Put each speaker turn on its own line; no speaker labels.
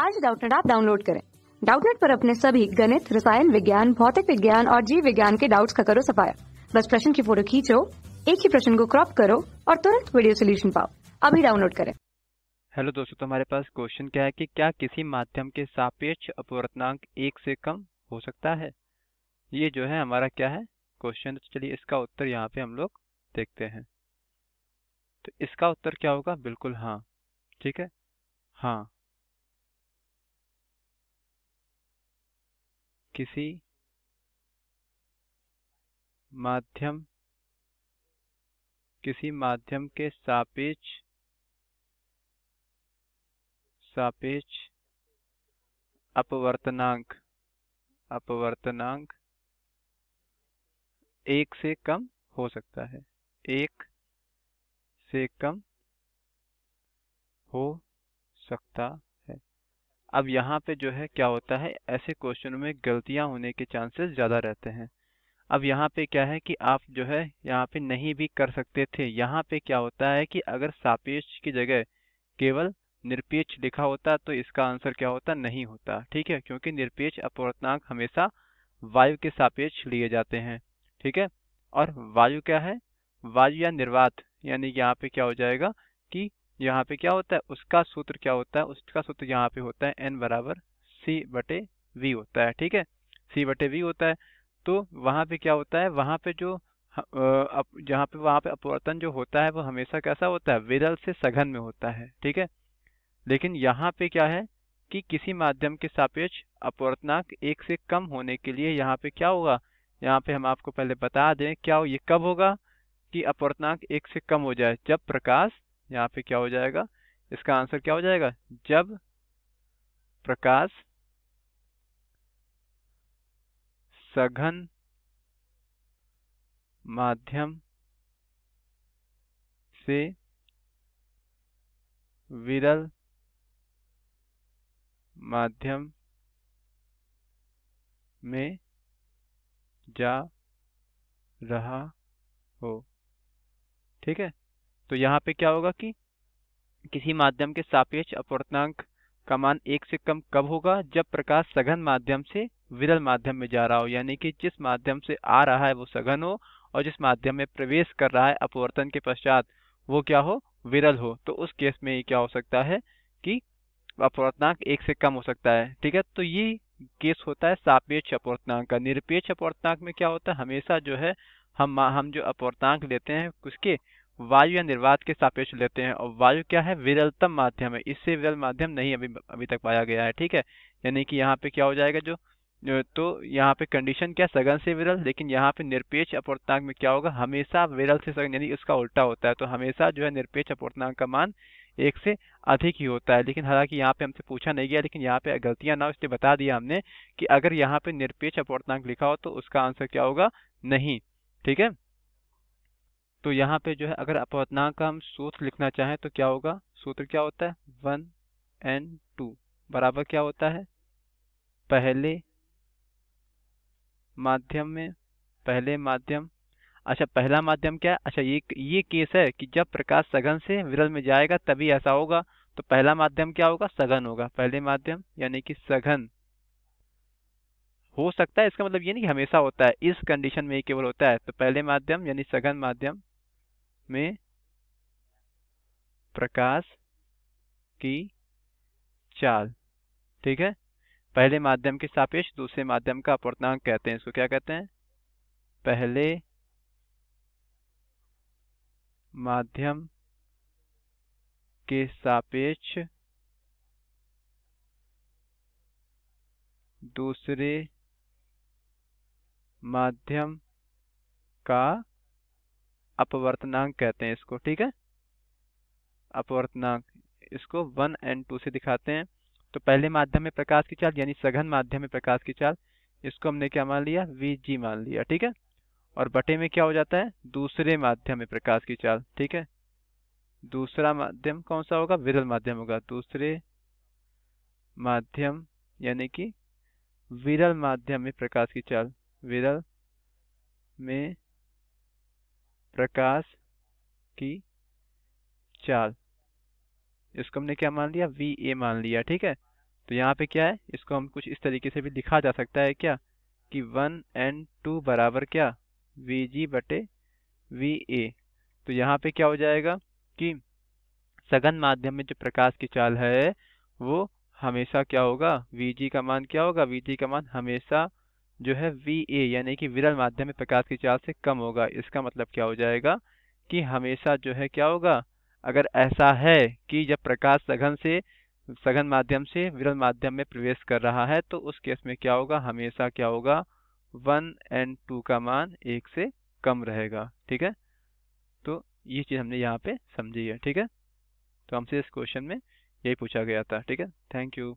आज डाउटनेट आप डाउनलोड करें डाउटनेट पर अपने सभी गणित रसायन विज्ञान भौतिक विज्ञान और जीव विज्ञान के डाउट्स का करो सफाया बस प्रश्न की फोटो खींचो एक ही प्रश्न को क्रॉप करो और तुरंत वीडियो सोल्यूशन पाओ अभी डाउनलोड करें हेलो दोस्तों तो हमारे पास क्वेश्चन क्या है कि क्या किसी माध्यम के सापेक्ष अपवर्तनांक एक से कम हो सकता है ये जो है हमारा क्या है क्वेश्चन तो चलिए इसका उत्तर यहाँ पे हम लोग देखते हैं तो इसका उत्तर क्या होगा बिल्कुल हाँ ठीक है हाँ किसी माध्यम किसी माध्यम के सापेक्ष सापेक्ष अपवर्तनांक अपवर्तनांक एक से कम हो सकता है एक से कम हो सकता अब यहाँ पे जो है क्या होता है ऐसे क्वेश्चनों में गलतियाँ होने के चांसेस ज़्यादा रहते हैं अब यहाँ पे क्या है कि आप जो है यहाँ पे नहीं भी कर सकते थे यहाँ पे क्या होता है कि अगर सापेक्ष की जगह केवल निरपेक्ष लिखा होता तो इसका आंसर क्या होता नहीं होता ठीक है क्योंकि निरपेक्ष अपवर्तनांक हमेशा वायु के सापेक्ष लिए जाते हैं ठीक है और वायु क्या है वायु या निर्वात यानी यहाँ पे क्या हो जाएगा कि यहाँ पे क्या होता है उसका सूत्र क्या होता है उसका सूत्र यहाँ पे होता है एन बराबर सी बटे वी होता है ठीक है सी बटे वी होता है तो वहाँ पे क्या होता है वहाँ पे जो जहाँ पे वहाँ पे अपवर्तन जो होता है वो हमेशा कैसा होता है विरल से सघन में होता है ठीक है लेकिन यहाँ पे क्या है कि किसी माध्यम के सापेक्ष अपवर्तनाक एक से कम होने के लिए यहाँ पे क्या होगा यहाँ पे हम आपको पहले बता दें क्या हो ये कब होगा कि अपवर्तनाक एक से कम हो जाए जब प्रकाश यहाँ पे क्या हो जाएगा इसका आंसर क्या हो जाएगा जब प्रकाश सघन माध्यम से विरल माध्यम में जा रहा हो ठीक है तो यहाँ पे क्या होगा कि किसी माध्यम के सापेक्ष अपवर्तनांक का मान एक से कम कब होगा जब प्रकाश सघन माध्यम से विरल माध्यम में जा रहा हो यानी कि जिस माध्यम से आ रहा है वो सघन हो और जिस माध्यम में प्रवेश कर रहा है अपवर्तन के पश्चात वो क्या हो विरल हो तो उस केस में ये क्या हो सकता है कि अपवर्तनांक एक से कम हो सकता है ठीक है तो ये केस होता है सापेक्ष अपवर्तनांक का निरपेक्ष अपवर्तनांक में क्या होता है हमेशा जो है हम हम जो अपवर्तनांक लेते हैं उसके वायु या निर्वात के सापेक्ष लेते हैं और वायु क्या है विरलतम माध्यम है इससे विरल माध्यम नहीं अभी अभी तक पाया गया है ठीक है यानी कि यहाँ पे क्या हो जाएगा जो तो यहाँ पे कंडीशन क्या सघन से विरल लेकिन यहाँ पे निरपेक्ष अपूर्तनाक में क्या होगा हमेशा विरल से सघन यानी उसका उल्टा होता है तो हमेशा जो है निरपेक्ष अपूर्तनाक का मान एक से अधिक ही होता है लेकिन हालांकि यहाँ पे हमसे पूछा नहीं गया लेकिन यहाँ पे गलतियां ना इसलिए बता दिया हमने कि अगर यहाँ पे निरपेक्ष अपूर्तनाक लिखा हो तो उसका आंसर क्या होगा नहीं ठीक है तो यहाँ पे जो है अगर अपवर्तनांक का हम सूत्र लिखना चाहें तो क्या होगा सूत्र क्या होता है वन एन टू बराबर क्या होता है पहले माध्यम में पहले माध्यम अच्छा पहला माध्यम क्या है अच्छा ये ये केस है कि जब प्रकाश सघन से विरल में जाएगा तभी ऐसा होगा तो पहला माध्यम क्या होगा सघन होगा पहले माध्यम यानी कि सघन हो सकता है इसका मतलब ये नहीं कि हमेशा होता है इस कंडीशन में केवल होता है तो पहले माध्यम यानी सघन माध्यम में प्रकाश की चाल ठीक है पहले माध्यम के सापेक्ष दूसरे माध्यम का अपवर्तनांक कहते हैं इसको क्या कहते हैं पहले माध्यम के सापेक्ष दूसरे माध्यम का अपवर्तनांक कहते हैं इसको ठीक है अपवर्तनांक इसको वन एंड टू से दिखाते हैं तो पहले माध्यम में प्रकाश की चाल यानी सघन माध्यम में प्रकाश की चाल इसको हमने क्या मान लिया वी जी मान लिया ठीक है और बटे में क्या हो जाता है दूसरे माध्यम में प्रकाश की चाल ठीक है दूसरा माध्यम कौन सा होगा विरल माध्यम होगा दूसरे माध्यम यानी कि विरल माध्यम में प्रकाश की चाल विरल में प्रकाश की चाल इसको हमने क्या मान लिया वी ए मान लिया ठीक है तो यहाँ पे क्या है इसको हम कुछ इस तरीके से भी लिखा जा सकता है क्या कि वन एंड टू बराबर क्या वी जी बटे वी ए तो यहाँ पे क्या हो जाएगा कि सघन माध्यम में जो प्रकाश की चाल है वो हमेशा क्या होगा वी जी का मान क्या होगा वी जी का मान हमेशा जो है वी ए यानी कि विरल माध्यम में प्रकाश की चाल से कम होगा इसका मतलब क्या हो जाएगा कि हमेशा जो है क्या होगा अगर ऐसा है कि जब प्रकाश सघन से सघन माध्यम से विरल माध्यम में प्रवेश कर रहा है तो उस केस में क्या होगा हमेशा क्या होगा वन एंड टू का मान एक से कम रहेगा ठीक है तो ये चीज़ हमने यहाँ पे समझी है ठीक है तो हमसे इस क्वेश्चन में यही पूछा गया था ठीक है थैंक यू